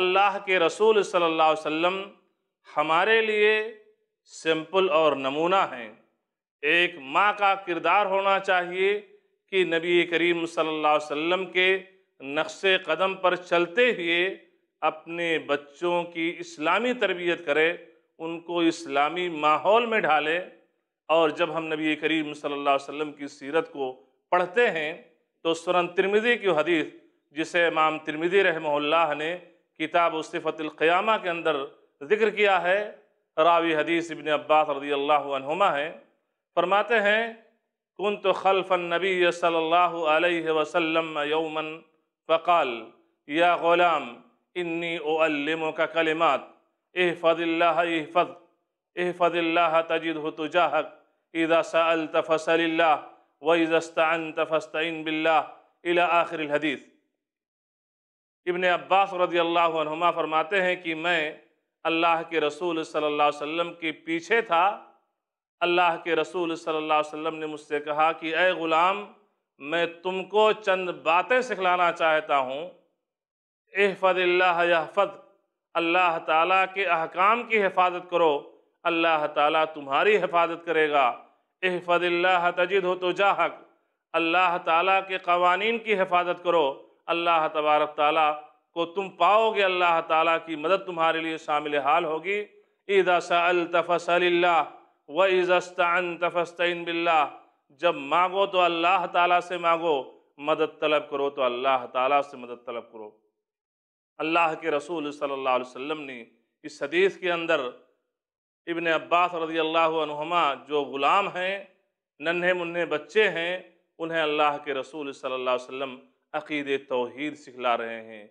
अल्लाह के रसूल सल्लल्लाहु अलैहि वसल्लम हमारे लिए सिंपल और नमूना हैं एक माँ का किरदार होना चाहिए कि नबी करीम सल्लल्लाहु अलैहि वसल्लम के नक्श कदम पर चलते हुए अपने बच्चों की इस्लामी तरबियत करे उनको इस्लामी माहौल में ढाले और जब हम नबी करीम सल्लल्लाहु अलैहि वसल्लम की सीरत को पढ़ते हैं तो सुरन तिरमिदी की हदीस जिसे इमाम तिरमिदी रहमल्ला ने किताब सिफ़तलक़्यामा के अंदर ज़िक्र किया है रावी हदीस इबन अब्बास रदी अल्लाहुमा हैं फरमाते हैं कन तो खलफन नबी सल्ला वसम यौमन फ़काल या ग़ुलाम इन्नी ओल्लम का कलिमात एह फ़दिल्ला एहफ़द एहफ़दिल्ला तजिद तुजाहक इदा सल तफ़सल व इज़स्ता तफ़स्तिन बिल्ला इला आखिर हदीस इबन अब्बास रजी अल्लाह नुमा फरमाते हैं कि मैं अल्लाह के रसूल सल्ला वम के पीछे था अल्लाह के रसूल सल्ला वम ने मुझसे कहा कि अय ग़ुलाम मैं तुमको चंद बातें सिखलाना चाहता हूँ एहफ़ल्लाफ़द अल्लाह ताला के अहकाम की हिफाजत करो अल्लाह ताला तुम्हारी हिफाजत करेगा एहफ़ल्ला तजिद हो तो जाहक अल्लाह ताला के कवानीन की हिफाजत करो अल्लाह तबारक ताली को तुम पाओगे अल्लाह ताला की मदद तुम्हारे लिए शामिल हाल होगी ईदा व ईज़स्तान बिल्ला जब मांगो तो अल्लाह ताला से मांगो मदद तलब करो तो अल्लाह ताला से मदद तलब करो अल्लाह के रसूल सल्लल्लाहु अलैहि वसल्लम ने इस हदीस के अंदर इबन अब्बास रजी अल्लाहमा जो ग़ुलाम हैं नन्हे मुन्ने बच्चे हैं उन्हें अल्लाह के रसूल सल्लल्लाहु अलैहि वसल्लम अकीद तोहद सिखला रहे हैं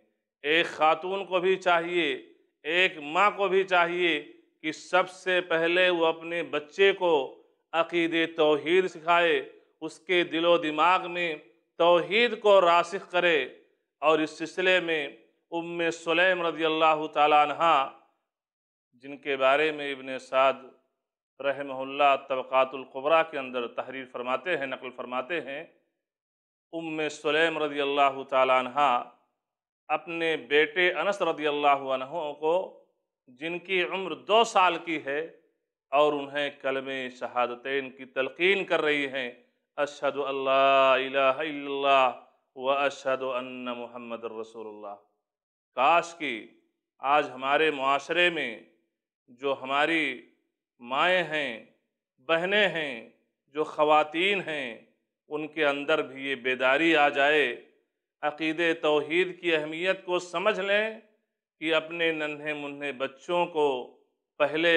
एक ख़ातून को भी चाहिए एक माँ को भी चाहिए कि सबसे पहले वो अपने बच्चे को अकीद तोहद सिखाए उसके दिलो दिमाग में तोहद को रासिख करे और इस सिलसिले में उम सलेम रजी अल्लाह तहा जिनके बारे में इबन साद रहमल्ला तबक़ातुल्कबरा के अंदर तहरीर फरमाते हैं नकल फरमाते हैं उम सलेम रदी अल्लाह तह अपने बेटे अनस रदी अल्लाह को जिनकी उम्र दो साल की है और उन्हें कलम शहादतें की तलकीन कर रही हैं अशद अल्लाह व अशद अन्न रसोल्ला काश कि आज हमारे माशरे में जो हमारी माएँ हैं बहनें हैं जो ख़वातीन हैं उनके अंदर भी ये बेदारी आ जाए अकीद तोहद की अहमियत को समझ लें कि अपने नन्हे मुन्ने बच्चों को पहले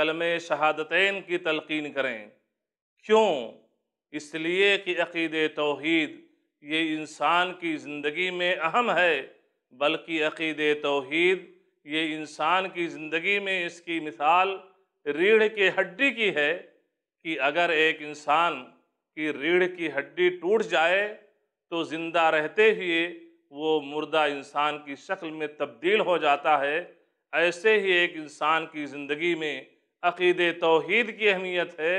कलम शहादतें की तलकिन करें क्यों इसलिए कि अकीद तोहद ये इंसान की ज़िंदगी में अहम है बल्कि अकीद तोहद ये इंसान की ज़िंदगी में इसकी मिसाल रीढ़ के हड्डी की है कि अगर एक इंसान कि रीढ़ की हड्डी टूट जाए तो ज़िंदा रहते हुए वो मुर्दा इंसान की शक्ल में तब्दील हो जाता है ऐसे ही एक इंसान की ज़िंदगी में अकीदे तोहद की अहमियत है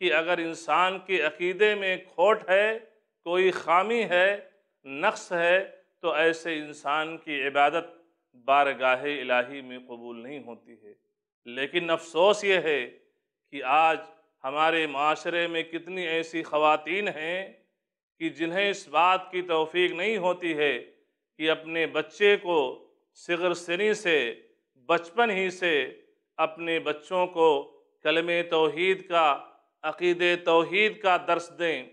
कि अगर इंसान के अक़ीदे में खोट है कोई खामी है नक्स है तो ऐसे इंसान की इबादत बारगाह इलाही में कबूल नहीं होती है लेकिन अफसोस ये है कि आज हमारे माशरे में कितनी ऐसी ख़वातीन हैं कि जिन्हें इस बात की तोफ़ी नहीं होती है कि अपने बच्चे को सिगर सनी से बचपन ही से अपने बच्चों को कलम तोहीद का अक़ीद तोहद का दर्स दें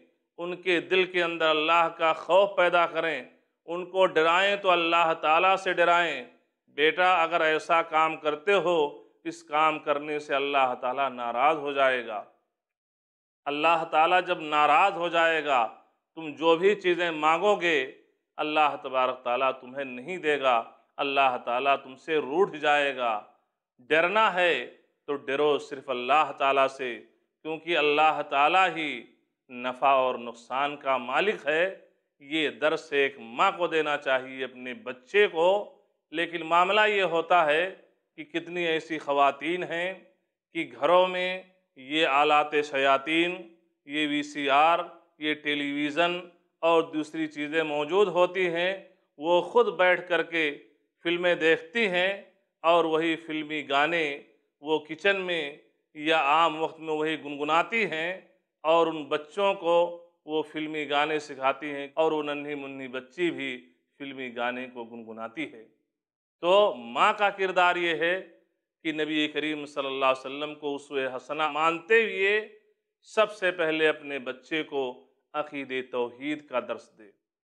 उनके दिल के अंदर अल्लाह का खौफ पैदा करें उनको डराएं तो अल्लाह ताला से डराएं बेटा अगर ऐसा काम करते हो इस काम करने से अल्लाह ताला नाराज़ हो जाएगा अल्लाह ताला जब नाराज़ हो जाएगा तुम जो भी चीज़ें मांगोगे अल्लाह तबारक ताला तुम्हें नहीं देगा अल्लाह ताला तुमसे रूठ जाएगा डरना है तो डरो सिर्फ अल्लाह ताला से क्योंकि अल्लाह ताला ही नफ़ा और नुकसान का मालिक है ये दर्स एक माँ को देना चाहिए अपने बच्चे को लेकिन मामला ये होता है कि कितनी ऐसी खवातीन हैं कि घरों में ये आलात शयातीन ये वीसीआर ये टेलीविज़न और दूसरी चीज़ें मौजूद होती हैं वो ख़ुद बैठ कर के फिल्में देखती हैं और वही फिल्मी गाने वो किचन में या आम वक्त में वही गुनगुनाती हैं और उन बच्चों को वो फिल्मी गाने सिखाती हैं और वो नन्ही मुन्नी बच्ची भी फिल्मी गाने को गुनगुनाती है तो माँ का किरदार ये है कि नबी करीम सल्लल्लाहु अलैहि वसल्लम को उस हसना मानते हुए सबसे पहले अपने बच्चे को अकीद तोहीद का दर्श दे